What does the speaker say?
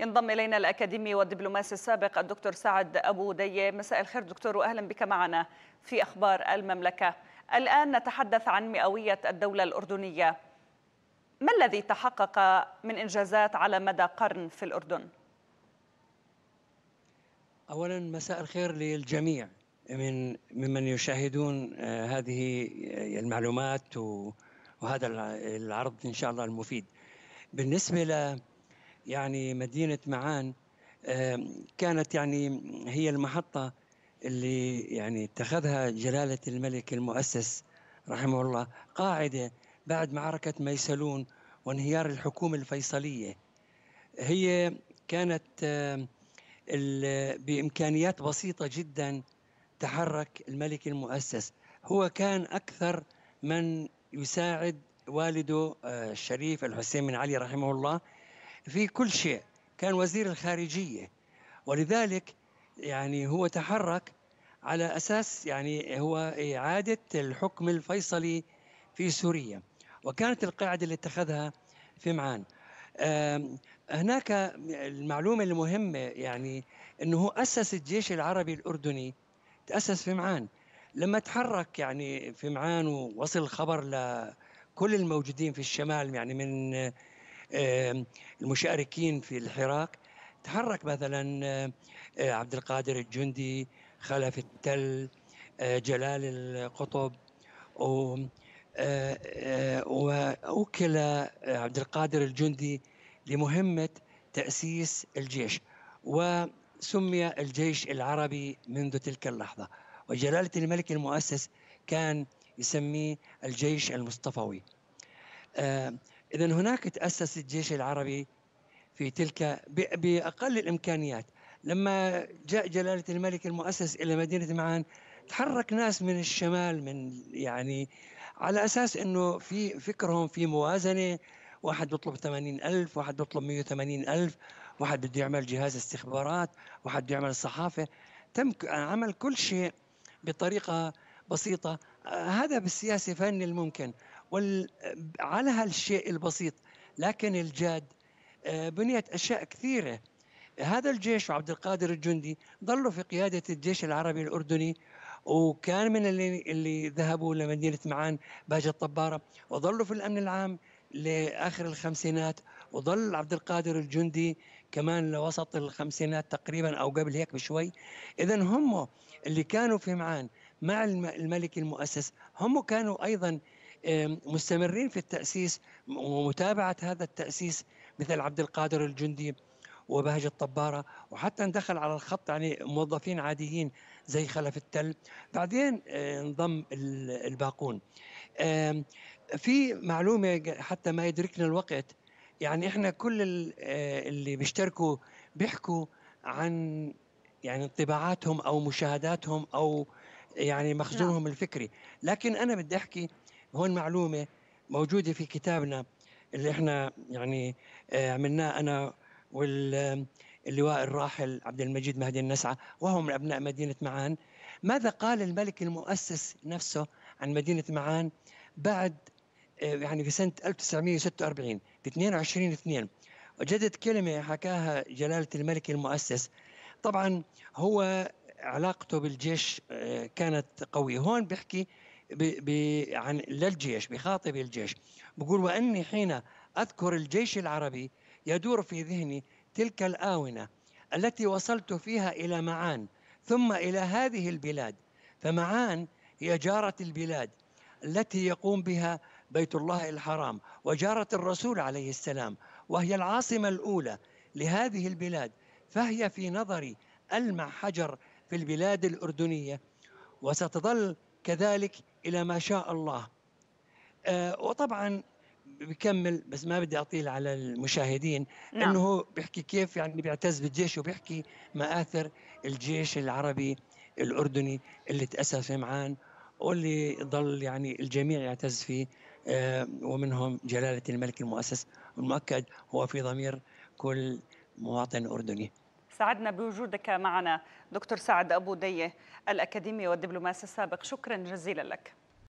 ينضم إلينا الأكاديمي والدبلوماسي السابق الدكتور سعد أبو دية مساء الخير دكتور وأهلا بك معنا في أخبار المملكة الآن نتحدث عن مئوية الدولة الأردنية ما الذي تحقق من إنجازات على مدى قرن في الأردن؟ أولا مساء الخير للجميع من ممن يشاهدون آه، هذه آه، المعلومات وهذا العرض إن شاء الله المفيد بالنسبة ل يعني مدينة معان كانت يعني هي المحطة اللي يعني اتخذها جلالة الملك المؤسس رحمه الله قاعدة بعد معركة ميسلون وانهيار الحكومة الفيصلية هي كانت بإمكانيات بسيطة جدا تحرك الملك المؤسس هو كان أكثر من يساعد والده آه، الشريف الحسين بن علي رحمه الله في كل شيء كان وزير الخارجية ولذلك يعني هو تحرك على أساس يعني هو إعادة الحكم الفيصلي في سوريا وكانت القاعدة اللي اتخذها في معان هناك المعلومة المهمة يعني أنه أسس الجيش العربي الأردني تأسس في معان لما تحرك يعني في معان ووصل الخبر لكل الموجودين في الشمال يعني من المشاركين في الحراك تحرك مثلا آه، آه، عبد القادر الجندي خلف التل آه، جلال القطب وأوكل عبد القادر الجندي لمهمة تأسيس الجيش وسمي الجيش العربي منذ تلك اللحظة وجلالة الملك المؤسس كان يسميه الجيش المصطفوي إذا هناك تأسس الجيش العربي في تلك بأقل الإمكانيات لما جاء جلالة الملك المؤسس إلى مدينة معان تحرك ناس من الشمال من يعني على أساس أنه في فكرهم في موازنة واحد بيطلب 80 ألف واحد بيطلب 180 ألف واحد بده يعمل جهاز استخبارات واحد بده يعمل صحافة تم عمل كل شيء بطريقة بسيطة آه، هذا بالسياسة فن الممكن وال... على هالشيء البسيط لكن الجاد آه، بنيت أشياء كثيرة هذا الجيش وعبد القادر الجندي ظلوا في قيادة الجيش العربي الأردني وكان من اللي, اللي ذهبوا لمدينة معان باجة الطبارة وظلوا في الأمن العام لآخر الخمسينات وظل عبد القادر الجندي كمان لوسط الخمسينات تقريبا أو قبل هيك بشوي إذا هم اللي كانوا في معان مع الملك المؤسس هم كانوا أيضا مستمرين في التأسيس ومتابعة هذا التأسيس مثل عبد القادر الجندي وبهج الطبارة وحتى ندخل على الخط يعني موظفين عاديين زي خلف التل بعدين آه، انضم الباقون في معلومة حتى ما يدركنا الوقت يعني احنا كل آه، اللي بيشتركوا بيحكوا عن يعني انطباعاتهم او مشاهداتهم او يعني مخزونهم نعم. الفكري لكن انا بدي احكي هون معلومه موجوده في كتابنا اللي احنا يعني آه، عملناه انا واللواء الراحل عبد المجيد مهدي النسعة وهو من ابناء مدينه معان ماذا قال الملك المؤسس نفسه عن مدينه معان بعد آه، يعني في سنه 1946 في 22 2 وجدت كلمه حكاها جلاله الملك المؤسس طبعا هو علاقته بالجيش آه، كانت قويه هون بيحكي ب... ب... عن للجيش بخاطب الجيش بقول وأني حين أذكر الجيش العربي يدور في ذهني تلك الآونة التي وصلت فيها إلى معان ثم إلى هذه البلاد فمعان هي جارة البلاد التي يقوم بها بيت الله الحرام وجارة الرسول عليه السلام وهي العاصمة الأولى لهذه البلاد فهي في نظري ألمع حجر في البلاد الأردنية وستظل كذلك إلى ما شاء الله آه وطبعا بكمل بس ما بدي أطيل على المشاهدين نعم. أنه هو بيحكي كيف يعني بيعتز بالجيش وبيحكي مآثر الجيش العربي الأردني اللي تاسس في معان واللي ظل يعني الجميع يعتز فيه آه ومنهم جلالة الملك المؤسس والمؤكد هو في ضمير كل مواطن أردني سعدنا بوجودك معنا دكتور سعد أبو دية الأكاديمي والدبلوماسي السابق شكرا جزيلا لك